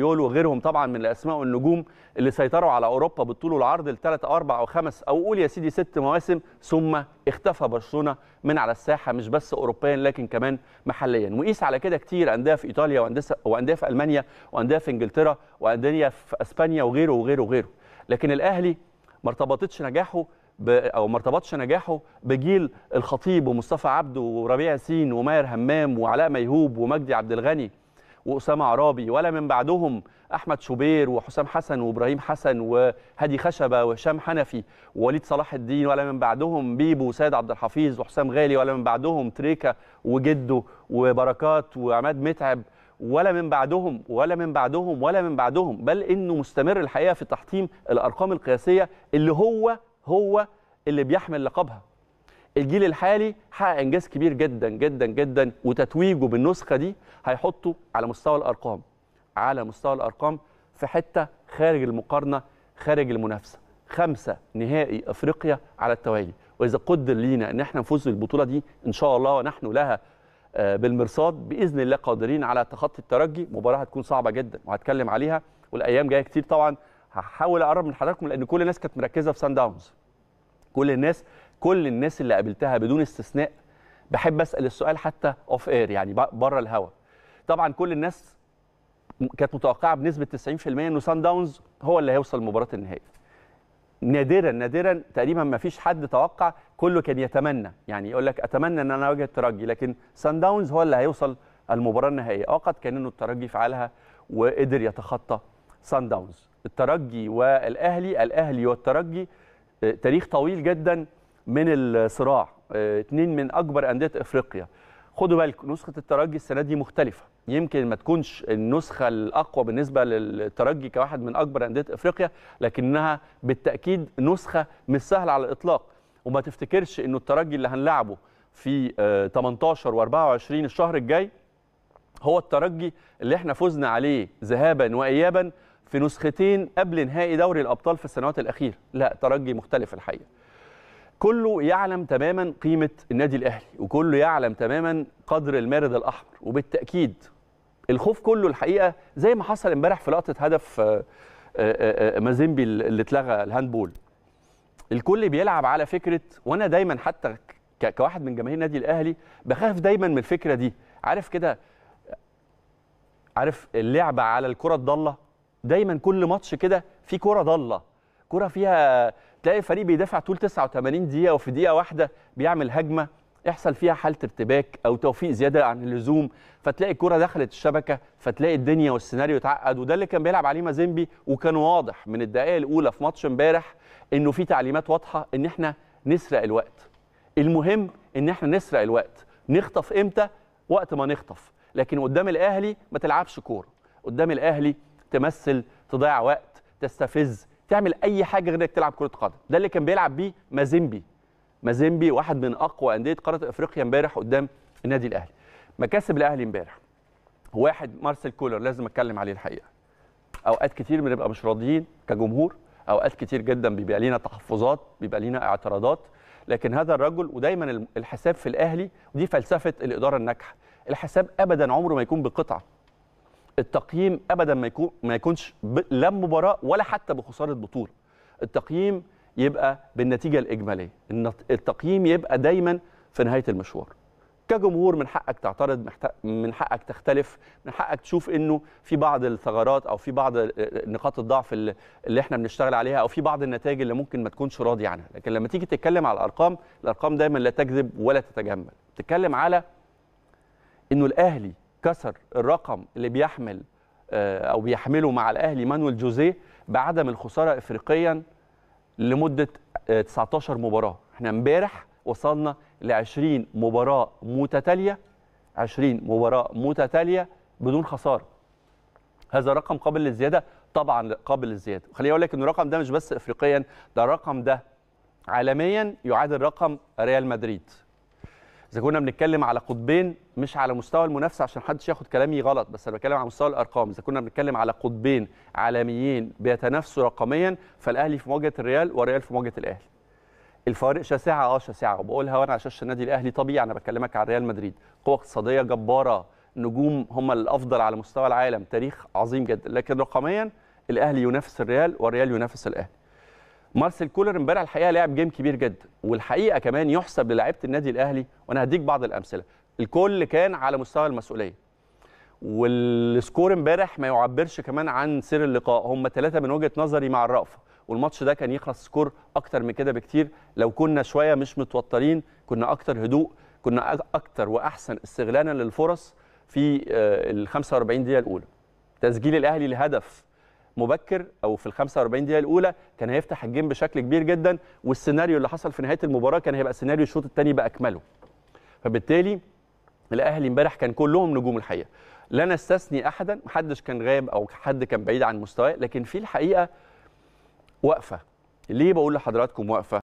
ساسبيول وغيرهم طبعا من الاسماء والنجوم اللي سيطروا على اوروبا بالطول والعرض لثلاث او اربع او خمس او قول يا سيدي ست مواسم ثم اختفى برشلونه من على الساحه مش بس اوروبيا لكن كمان محليا وقيس على كده كتير انديه في ايطاليا وانديه في المانيا وانديه في انجلترا وانديه في اسبانيا وغيره وغيره وغيره لكن الاهلي ما ارتبطتش نجاحه او ما ارتبطش نجاحه بجيل الخطيب ومصطفى عبده وربيع ياسين وماهر همام وعلاء ميهوب ومجدي عبد الغني واسامه عرابي ولا من بعدهم احمد شوبير وحسام حسن وابراهيم حسن وهادي خشبه وهشام حنفي ووليد صلاح الدين ولا من بعدهم بيبو وسيد عبد الحفيظ وحسام غالي ولا من بعدهم تريكا وجده وبركات وعماد متعب ولا من بعدهم ولا من بعدهم ولا من بعدهم بل انه مستمر الحقيقه في تحطيم الارقام القياسيه اللي هو هو اللي بيحمل لقبها الجيل الحالي حقق انجاز كبير جدا جدا جدا وتتويجه بالنسخه دي هيحطه على مستوى الارقام على مستوى الارقام في حته خارج المقارنه خارج المنافسه خمسه نهائي افريقيا على التوالي واذا قدر لينا ان احنا نفوز بالبطوله دي ان شاء الله ونحن لها آه، بالمرصاد باذن الله قادرين على تخطي الترجي مباراه هتكون صعبه جدا وهتكلم عليها والايام جايه كتير طبعا هحاول اقرب من حضراتكم لان كل الناس كانت مركزه في سان داونز كل الناس كل الناس اللي قابلتها بدون استثناء بحب اسال السؤال حتى اوف اير يعني بره الهواء طبعا كل الناس كانت متوقعه بنسبه 90% انه سان داونز هو اللي هيوصل مباراه النهائي نادرا نادرا تقريبا ما فيش حد توقع كله كان يتمنى يعني يقول لك اتمنى ان انا اواجه الترجي لكن سان داونز هو اللي هيوصل المباراه النهائيه وقد كان انه الترجي فعلها وقدر يتخطى سان داونز الترجي والاهلي الاهلي والترجي آه، تاريخ طويل جدا من الصراع اثنين آه، من اكبر انديه افريقيا خدوا بالكم نسخه الترجي السنه دي مختلفه يمكن ما تكونش النسخه الاقوى بالنسبه للترجي كواحد من اكبر انديه افريقيا لكنها بالتاكيد نسخه مش سهله على الاطلاق وما تفتكرش انه الترجي اللي هنلعبه في 18 آه، و24 الشهر الجاي هو الترجي اللي احنا فزنا عليه ذهابا وايابا في نسختين قبل نهائي دوري الابطال في السنوات الاخيره لا ترجي مختلف الحقيقه كله يعلم تماما قيمة النادي الأهلي وكله يعلم تماما قدر المارد الأحمر وبالتأكيد الخوف كله الحقيقة زي ما حصل امبارح في لقطة هدف آه، آه، آه، مازيمبي اللي اتلغى الهاندبول الكل بيلعب على فكرة وأنا دايما حتى كواحد من جماهير النادي الأهلي بخاف دايما من الفكرة دي عارف كده عارف اللعبة على الكرة الضالة دايما كل ماتش كده في كرة ضالة كرة فيها تلاقي فريق بيدافع طول 89 دقيقه وفي دقيقه واحده بيعمل هجمه يحصل فيها حاله ارتباك او توفيق زياده عن اللزوم فتلاقي الكره دخلت الشبكه فتلاقي الدنيا والسيناريو اتعقد وده اللي كان بيلعب عليه مازيمبي وكان واضح من الدقائق الاولى في ماتش امبارح انه في تعليمات واضحه ان احنا نسرق الوقت المهم ان احنا نسرق الوقت نخطف امتى وقت ما نخطف لكن قدام الاهلي ما تلعبش كوره قدام الاهلي تمثل تضيع وقت تستفز تعمل اي حاجه غير انك تلعب كره قدم ده اللي كان بيلعب بيه مازيمبي مازيمبي واحد من اقوى انديه قاره افريقيا امبارح قدام النادي الاهلي مكاسب الاهلي امبارح واحد مارسيل كولر لازم اتكلم عليه الحقيقه اوقات كتير بنبقى مش راضيين كجمهور اوقات كتير جدا بيبقى لينا تحفظات بيبقى لينا اعتراضات لكن هذا الرجل ودايما الحساب في الاهلي ودي فلسفه الاداره الناجحه الحساب ابدا عمره ما يكون بقطعه التقييم ابدا ما يكون ما يكونش لا مباراه ولا حتى بخساره بطوله التقييم يبقى بالنتيجه الاجماليه التقييم يبقى دايما في نهايه المشوار كجمهور من حقك تعترض من حقك تختلف من حقك تشوف انه في بعض الثغرات او في بعض نقاط الضعف اللي احنا بنشتغل عليها او في بعض النتائج اللي ممكن ما تكونش راضي عنها لكن لما تيجي تتكلم على الارقام الارقام دايما لا تكذب ولا تتجمل بتتكلم على انه الاهلي كسر الرقم اللي بيحمل آه، او بيحمله مع الاهلي مانويل جوزيه بعدم الخساره افريقيا لمده 19 آه، مباراه احنا امبارح وصلنا ل 20 مباراه متتاليه 20 مباراه متتاليه بدون خساره هذا رقم قابل للزياده طبعا قابل للزياده خليني اقول لك ان الرقم ده مش بس افريقيا ده الرقم ده عالميا يعادل رقم ريال مدريد اذا كنا بنتكلم على قطبين مش على مستوى المنافسه عشان حدش ياخد كلامي غلط بس انا بتكلم على مستوى الارقام اذا كنا بنتكلم على قطبين عالميين بيتنافسوا رقميا فالاهلي في مواجهه الريال والريال في مواجهه الاهلي الفوارق شاسعه اه شاسعه وبقولها وانا على شاشه النادي الاهلي طبيعي انا بكلمك على ريال مدريد قوه اقتصاديه جباره نجوم هم الافضل على مستوى العالم تاريخ عظيم جدا لكن رقميا الاهلي ينافس الريال والريال ينافس الاهلي مارسيل كولر امبارح الحقيقه لعب جيم كبير جدا والحقيقه كمان يحسب للاعيبه النادي الاهلي وانا هديك بعض الامثله الكل كان على مستوى المسؤوليه والسكور امبارح ما يعبرش كمان عن سير اللقاء هم ثلاثه من وجهه نظري مع الرأفه والماتش ده كان يخلص سكور اكتر من كده بكتير لو كنا شويه مش متوترين كنا اكتر هدوء كنا اكتر واحسن استغلالا للفرص في آه، ال 45 دقيقه الاولى تسجيل الاهلي لهدف مبكر او في ال 45 دقيقه الاولى كان هيفتح الجيم بشكل كبير جدا والسيناريو اللي حصل في نهايه المباراه كان هيبقى سيناريو الشوط الثاني باكمله فبالتالي الاهلي امبارح كان كلهم نجوم الحقيقه لا نستثني احدا محدش كان غاب او حد كان بعيد عن مستواه لكن في الحقيقه واقفه. ليه بقول لحضراتكم واقفه؟